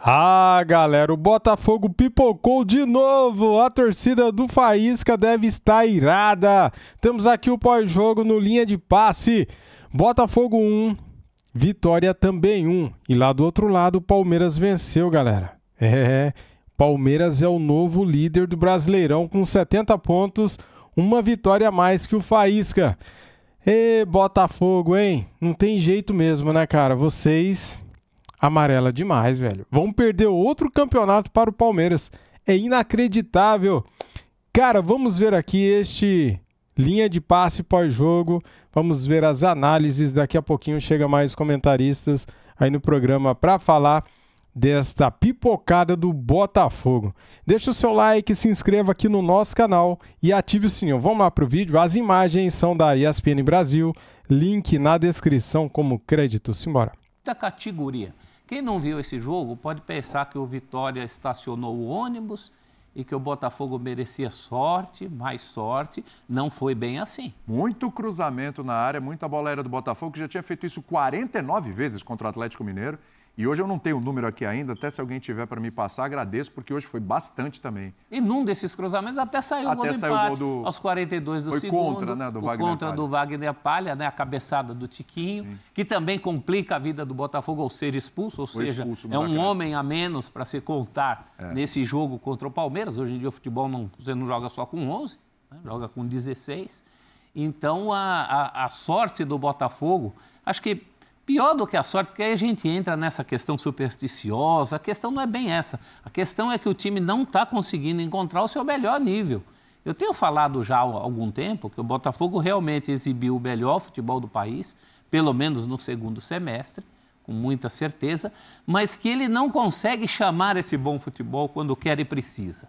Ah, galera, o Botafogo pipocou de novo. A torcida do Faísca deve estar irada. Temos aqui o pós-jogo no linha de passe. Botafogo 1, Vitória também 1. E lá do outro lado, o Palmeiras venceu, galera. É, é, é. Palmeiras é o novo líder do Brasileirão com 70 pontos, uma vitória a mais que o Faísca. Ê, Botafogo, hein? Não tem jeito mesmo, né, cara? Vocês amarela demais, velho. Vão perder outro campeonato para o Palmeiras. É inacreditável. Cara, vamos ver aqui este linha de passe pós-jogo. Vamos ver as análises. Daqui a pouquinho chega mais comentaristas aí no programa para falar desta pipocada do Botafogo. Deixa o seu like, se inscreva aqui no nosso canal e ative o sininho. Vamos lá para o vídeo. As imagens são da ESPN Brasil. Link na descrição como crédito. Simbora. Da categoria quem não viu esse jogo pode pensar que o Vitória estacionou o ônibus e que o Botafogo merecia sorte, mais sorte. Não foi bem assim. Muito cruzamento na área, muita bola era do Botafogo, que já tinha feito isso 49 vezes contra o Atlético Mineiro. E hoje eu não tenho o número aqui ainda, até se alguém tiver para me passar, agradeço, porque hoje foi bastante também. E num desses cruzamentos até saiu até o gol do saiu empate, gol do... aos 42 do foi segundo. Foi contra, né, do Wagner contra Palha. do Wagner Palha, né, a cabeçada do Tiquinho, Sim. que também complica a vida do Botafogo ao ser expulso, ou foi seja, expulso, é um homem a menos para se contar é. nesse jogo contra o Palmeiras. Hoje em dia o futebol não, você não joga só com 11, né, joga com 16. Então a, a, a sorte do Botafogo, acho que Pior do que a sorte, porque aí a gente entra nessa questão supersticiosa. A questão não é bem essa. A questão é que o time não está conseguindo encontrar o seu melhor nível. Eu tenho falado já há algum tempo que o Botafogo realmente exibiu o melhor futebol do país, pelo menos no segundo semestre, com muita certeza, mas que ele não consegue chamar esse bom futebol quando quer e precisa.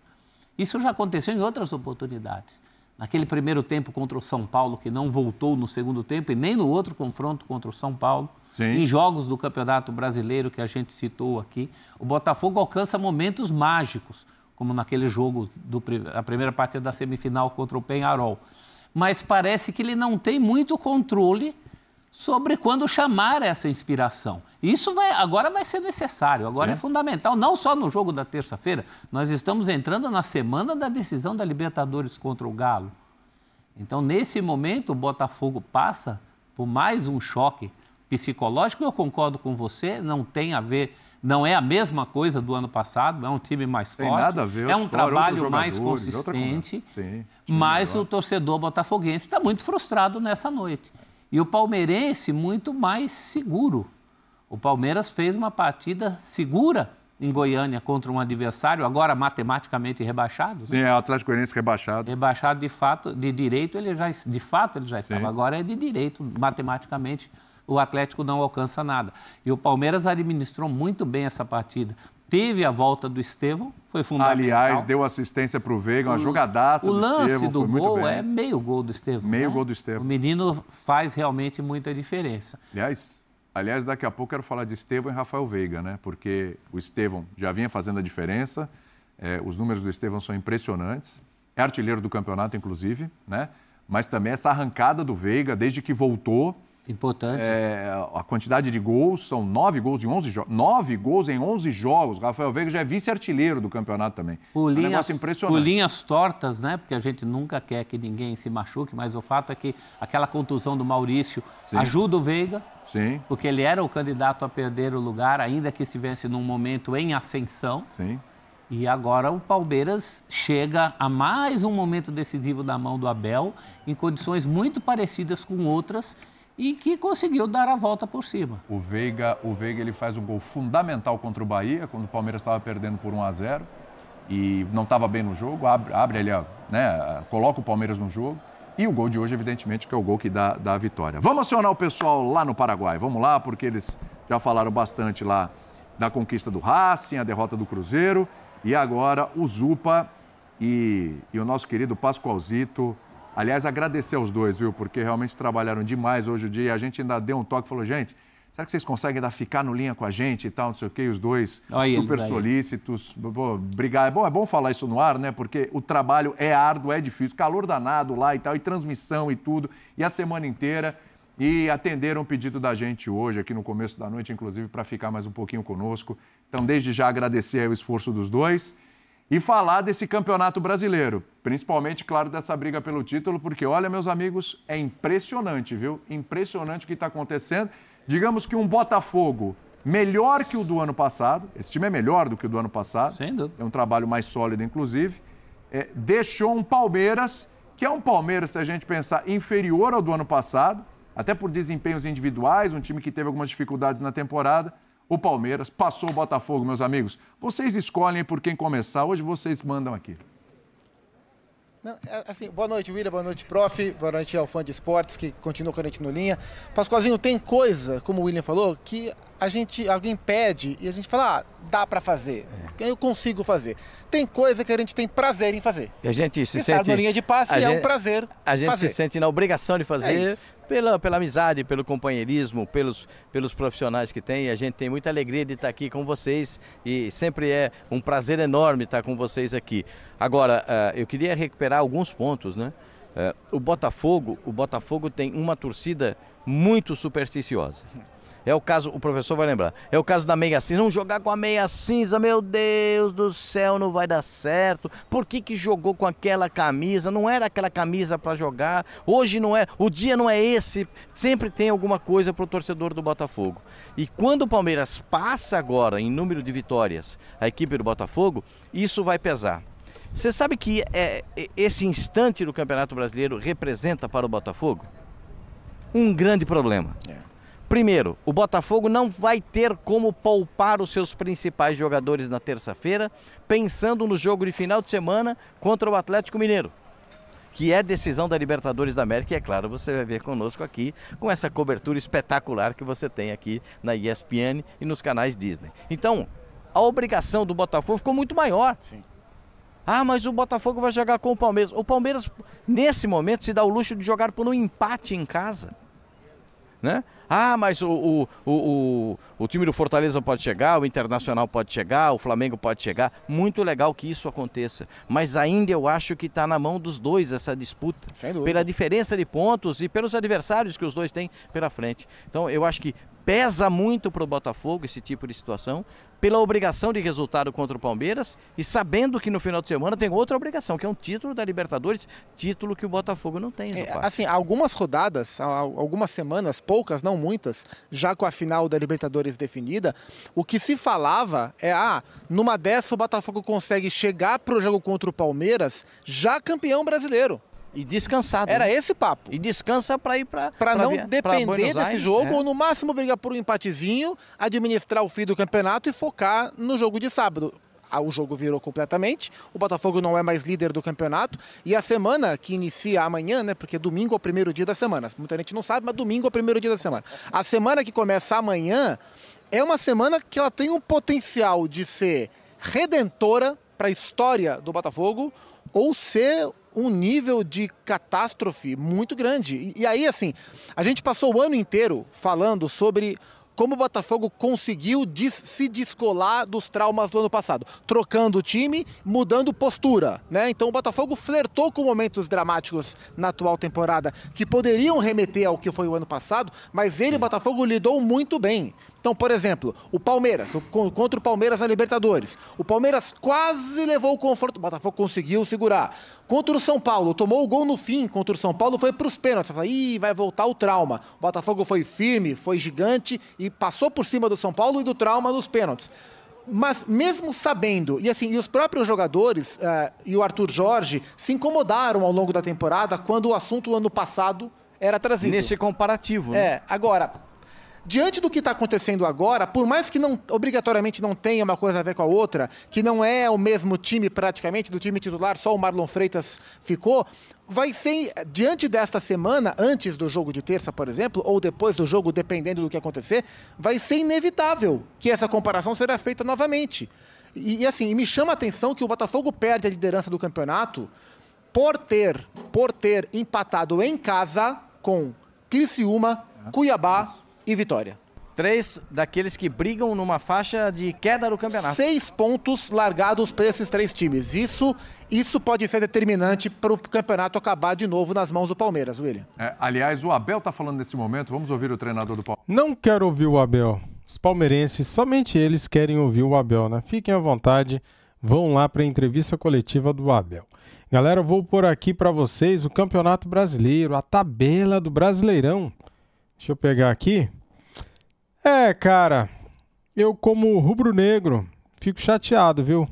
Isso já aconteceu em outras oportunidades naquele primeiro tempo contra o São Paulo, que não voltou no segundo tempo, e nem no outro confronto contra o São Paulo. Sim. Em jogos do Campeonato Brasileiro que a gente citou aqui, o Botafogo alcança momentos mágicos, como naquele jogo da primeira partida da semifinal contra o Penharol. Mas parece que ele não tem muito controle sobre quando chamar essa inspiração. Isso vai, agora vai ser necessário, agora é Sim. é fundamental, não só no jogo da terça-feira, nós estamos entrando na semana da decisão da Libertadores contra o Galo. Então, nesse momento, o Botafogo passa por mais um choque psicológico. Eu concordo com você, não tem a ver, não é a mesma coisa do ano passado, é um time mais tem forte, nada a ver, é um trabalho mais consistente, Sim, mas melhor. o torcedor botafoguense está muito frustrado nessa noite. E o palmeirense muito mais seguro. O Palmeiras fez uma partida segura em Goiânia contra um adversário, agora matematicamente rebaixado. Né? Sim, é o Atlético Goianiense rebaixado. Rebaixado de fato, de direito ele já, de fato ele já estava. Sim. Agora é de direito, matematicamente o Atlético não alcança nada. E o Palmeiras administrou muito bem essa partida teve a volta do Estevão, foi fundamental. Aliás, deu assistência para o Veiga, uma jogadaça o do Estevão. O lance do gol é meio gol do Estevão. Meio né? gol do Estevão. O menino faz realmente muita diferença. Aliás, aliás, daqui a pouco quero falar de Estevão e Rafael Veiga, né? Porque o Estevão já vinha fazendo a diferença, é, os números do Estevão são impressionantes, é artilheiro do campeonato, inclusive, né? Mas também essa arrancada do Veiga, desde que voltou, Importante. É, a quantidade de gols são nove gols em 11 jogos. Nove gols em 11 jogos. Rafael Veiga já é vice-artilheiro do campeonato também. Por é um linhas, negócio impressionante. Por linhas tortas, né? Porque a gente nunca quer que ninguém se machuque, mas o fato é que aquela contusão do Maurício Sim. ajuda o Veiga. Sim. Porque ele era o candidato a perder o lugar, ainda que estivesse num momento em ascensão. Sim. E agora o Palmeiras chega a mais um momento decisivo da mão do Abel, em condições muito parecidas com outras e que conseguiu dar a volta por cima. O Veiga, o Veiga ele faz um gol fundamental contra o Bahia, quando o Palmeiras estava perdendo por 1 a 0 e não estava bem no jogo, abre, abre ele, né, coloca o Palmeiras no jogo. E o gol de hoje, evidentemente, que é o gol que dá, dá a vitória. Vamos acionar o pessoal lá no Paraguai. Vamos lá, porque eles já falaram bastante lá da conquista do Racing, a derrota do Cruzeiro. E agora o Zupa e, e o nosso querido Pascoalzito Aliás, agradecer aos dois, viu? Porque realmente trabalharam demais hoje o dia a gente ainda deu um toque falou, gente, será que vocês conseguem dar ficar no linha com a gente e tal, não sei o quê? os dois super solícitos. Pô, brigar. É bom, é bom falar isso no ar, né? Porque o trabalho é árduo, é difícil, calor danado lá e tal, e transmissão e tudo, e a semana inteira. E atenderam o pedido da gente hoje, aqui no começo da noite, inclusive, para ficar mais um pouquinho conosco. Então, desde já agradecer o esforço dos dois e falar desse campeonato brasileiro. Principalmente, claro, dessa briga pelo título, porque olha, meus amigos, é impressionante, viu? Impressionante o que está acontecendo. Digamos que um Botafogo melhor que o do ano passado, esse time é melhor do que o do ano passado, Sem dúvida. é um trabalho mais sólido, inclusive, é, deixou um Palmeiras, que é um Palmeiras, se a gente pensar, inferior ao do ano passado, até por desempenhos individuais, um time que teve algumas dificuldades na temporada, o Palmeiras, passou o Botafogo, meus amigos. Vocês escolhem por quem começar. Hoje vocês mandam aqui. Não, é, assim, boa noite, William, boa noite, prof, boa noite ao fã de esportes que continua com a gente no linha. Pascoalzinho, tem coisa, como o William falou, que a gente, alguém pede e a gente fala, ah, dá para fazer, é. eu consigo fazer. Tem coisa que a gente tem prazer em fazer. E a gente se Estar sente... na linha de passe a é gente, um prazer A gente fazer. se sente na obrigação de fazer, é pela, pela amizade, pelo companheirismo, pelos, pelos profissionais que tem. A gente tem muita alegria de estar aqui com vocês e sempre é um prazer enorme estar com vocês aqui. Agora, ah, eu queria recuperar alguns pontos, né? Ah, o Botafogo, o Botafogo tem uma torcida muito supersticiosa. É o caso, o professor vai lembrar. É o caso da meia cinza. Não jogar com a meia cinza, meu Deus do céu, não vai dar certo. Por que, que jogou com aquela camisa? Não era aquela camisa para jogar. Hoje não é. O dia não é esse. Sempre tem alguma coisa para o torcedor do Botafogo. E quando o Palmeiras passa agora em número de vitórias a equipe do Botafogo, isso vai pesar. Você sabe que é, esse instante do Campeonato Brasileiro representa para o Botafogo um grande problema. É Primeiro, o Botafogo não vai ter como poupar os seus principais jogadores na terça-feira, pensando no jogo de final de semana contra o Atlético Mineiro, que é decisão da Libertadores da América. E é claro, você vai ver conosco aqui com essa cobertura espetacular que você tem aqui na ESPN e nos canais Disney. Então, a obrigação do Botafogo ficou muito maior. Sim. Ah, mas o Botafogo vai jogar com o Palmeiras. O Palmeiras, nesse momento, se dá o luxo de jogar por um empate em casa. Né? Ah, mas o, o, o, o, time do Fortaleza pode chegar, o Internacional pode chegar, o Flamengo pode chegar. Muito legal que isso aconteça. Mas ainda eu acho que está na mão dos dois essa disputa. Pela diferença de pontos e pelos adversários que os dois têm pela frente. Então eu acho que pesa muito para o Botafogo esse tipo de situação, pela obrigação de resultado contra o Palmeiras e sabendo que no final de semana tem outra obrigação, que é um título da Libertadores, título que o Botafogo não tem. É, assim, algumas rodadas, algumas semanas, poucas, não muitas, já com a final da Libertadores definida, o que se falava é, ah, numa dessa o Botafogo consegue chegar para o jogo contra o Palmeiras já campeão brasileiro. E descansado. Era né? esse papo. E descansa para ir para Para não via, depender desse Aires, jogo, é. ou no máximo brigar por um empatezinho, administrar o fim do campeonato e focar no jogo de sábado. Ah, o jogo virou completamente, o Botafogo não é mais líder do campeonato. E a semana que inicia amanhã, né? Porque domingo é o primeiro dia da semana. Muita gente não sabe, mas domingo é o primeiro dia da semana. A semana que começa amanhã é uma semana que ela tem um potencial de ser redentora para a história do Botafogo ou ser um nível de catástrofe muito grande. E, e aí, assim, a gente passou o ano inteiro falando sobre como o Botafogo conseguiu des se descolar dos traumas do ano passado, trocando o time, mudando postura, né? Então o Botafogo flertou com momentos dramáticos na atual temporada que poderiam remeter ao que foi o ano passado, mas ele, o Botafogo, lidou muito bem. Então, por exemplo, o Palmeiras, contra o Palmeiras na Libertadores. O Palmeiras quase levou o conforto, o Botafogo conseguiu segurar. Contra o São Paulo, tomou o gol no fim contra o São Paulo, foi para os pênaltis. Você Ih, vai voltar o trauma. O Botafogo foi firme, foi gigante e passou por cima do São Paulo e do trauma nos pênaltis. Mas mesmo sabendo, e assim, e os próprios jogadores uh, e o Arthur Jorge se incomodaram ao longo da temporada quando o assunto ano passado era trazido. Nesse comparativo, né? É, agora, diante do que está acontecendo agora, por mais que não obrigatoriamente não tenha uma coisa a ver com a outra, que não é o mesmo time praticamente, do time titular, só o Marlon Freitas ficou, vai ser diante desta semana, antes do jogo de terça, por exemplo, ou depois do jogo, dependendo do que acontecer, vai ser inevitável que essa comparação será feita novamente. E, e assim, me chama a atenção que o Botafogo perde a liderança do campeonato por ter, por ter empatado em casa com Criciúma, Cuiabá, e Vitória. Três daqueles que brigam numa faixa de queda do campeonato. Seis pontos largados para esses três times. Isso, isso pode ser determinante para o campeonato acabar de novo nas mãos do Palmeiras, William. É, aliás, o Abel está falando nesse momento. Vamos ouvir o treinador do Palmeiras. Não quero ouvir o Abel. Os palmeirenses, somente eles querem ouvir o Abel, né? Fiquem à vontade, vão lá para a entrevista coletiva do Abel. Galera, eu vou por aqui para vocês o Campeonato Brasileiro, a tabela do Brasileirão. Deixa eu pegar aqui. É, cara, eu como rubro-negro fico chateado, viu?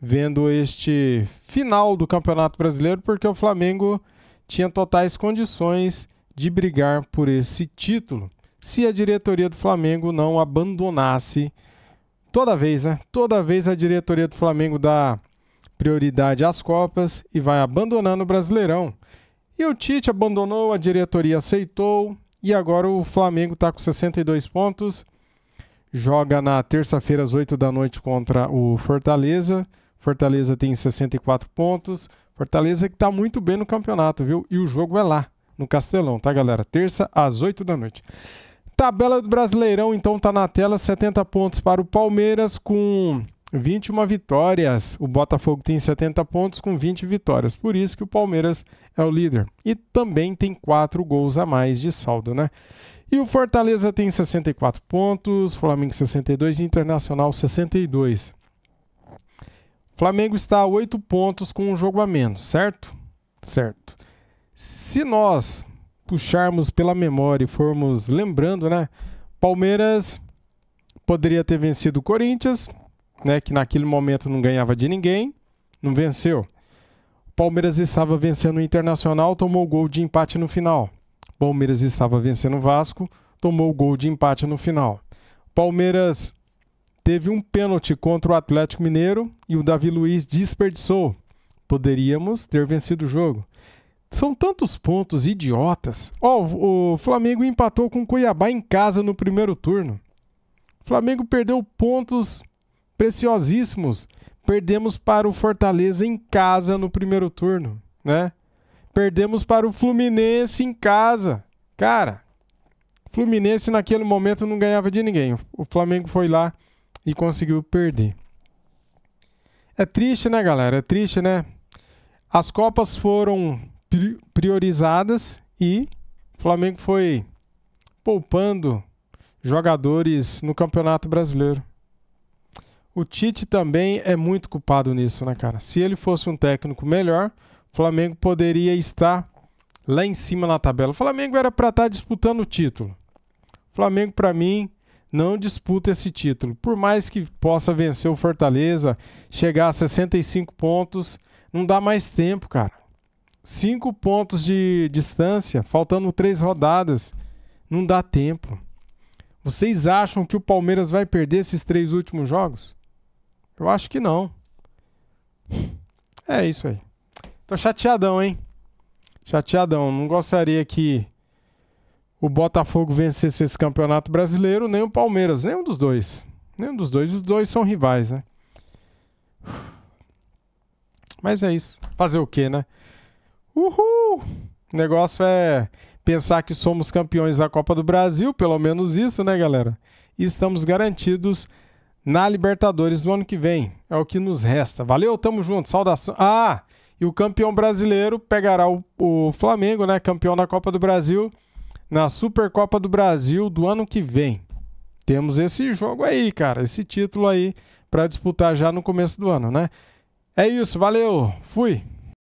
Vendo este final do Campeonato Brasileiro, porque o Flamengo tinha totais condições de brigar por esse título, se a diretoria do Flamengo não abandonasse toda vez, né? Toda vez a diretoria do Flamengo dá prioridade às Copas e vai abandonando o Brasileirão. E o Tite abandonou, a diretoria aceitou, e agora o Flamengo está com 62 pontos. Joga na terça-feira às 8 da noite contra o Fortaleza. Fortaleza tem 64 pontos. Fortaleza que está muito bem no campeonato, viu? E o jogo é lá, no Castelão, tá, galera? Terça às 8 da noite. Tabela do Brasileirão, então, tá na tela: 70 pontos para o Palmeiras, com 21 vitórias. O Botafogo tem 70 pontos com 20 vitórias. Por isso que o Palmeiras é o líder. E também tem 4 gols a mais de saldo, né? E o Fortaleza tem 64 pontos, Flamengo 62 e Internacional 62. Flamengo está a 8 pontos com um jogo a menos, certo? Certo. Se nós puxarmos pela memória e formos lembrando, né? Palmeiras poderia ter vencido o Corinthians, né, que naquele momento não ganhava de ninguém, não venceu. O Palmeiras estava vencendo o Internacional, tomou o gol de empate no final. O Palmeiras estava vencendo o Vasco, tomou o gol de empate no final. O Palmeiras teve um pênalti contra o Atlético Mineiro e o Davi Luiz desperdiçou. Poderíamos ter vencido o jogo. São tantos pontos idiotas. Ó, oh, o Flamengo empatou com o Cuiabá em casa no primeiro turno. O Flamengo perdeu pontos preciosíssimos. Perdemos para o Fortaleza em casa no primeiro turno, né? Perdemos para o Fluminense em casa. Cara, Fluminense naquele momento não ganhava de ninguém. O Flamengo foi lá e conseguiu perder. É triste, né, galera? É triste, né? As Copas foram priorizadas e o Flamengo foi poupando jogadores no Campeonato Brasileiro. O Tite também é muito culpado nisso, né, cara? Se ele fosse um técnico melhor, o Flamengo poderia estar lá em cima na tabela. O Flamengo era para estar tá disputando o título. O Flamengo, para mim, não disputa esse título. Por mais que possa vencer o Fortaleza, chegar a 65 pontos, não dá mais tempo, cara. Cinco pontos de distância, faltando três rodadas. Não dá tempo. Vocês acham que o Palmeiras vai perder esses três últimos jogos? Eu acho que não. É isso aí. Tô chateadão, hein? Chateadão. Não gostaria que o Botafogo vencesse esse campeonato brasileiro, nem o Palmeiras, nenhum dos dois. Nenhum dos dois. Os dois são rivais, né? Mas é isso. Fazer o quê, né? Uhul! O negócio é pensar que somos campeões da Copa do Brasil, pelo menos isso, né, galera? E estamos garantidos na Libertadores no ano que vem. É o que nos resta. Valeu, tamo junto, saudação. Ah, e o campeão brasileiro pegará o, o Flamengo, né? Campeão da Copa do Brasil, na Supercopa do Brasil do ano que vem. Temos esse jogo aí, cara, esse título aí para disputar já no começo do ano, né? É isso, valeu, fui!